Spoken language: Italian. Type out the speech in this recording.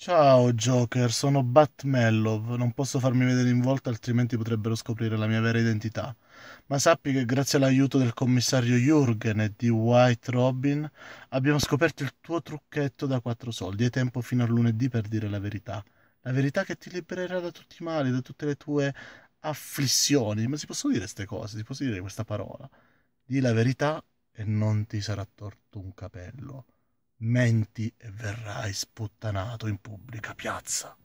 Ciao Joker, sono Batmellov, non posso farmi vedere in volta altrimenti potrebbero scoprire la mia vera identità. Ma sappi che grazie all'aiuto del commissario Jürgen e di White Robin abbiamo scoperto il tuo trucchetto da quattro soldi. Hai tempo fino a lunedì per dire la verità. La verità che ti libererà da tutti i mali, da tutte le tue afflizioni. Ma si possono dire queste cose, si può dire questa parola. Di la verità e non ti sarà torto un capello menti e verrai sputtanato in pubblica piazza.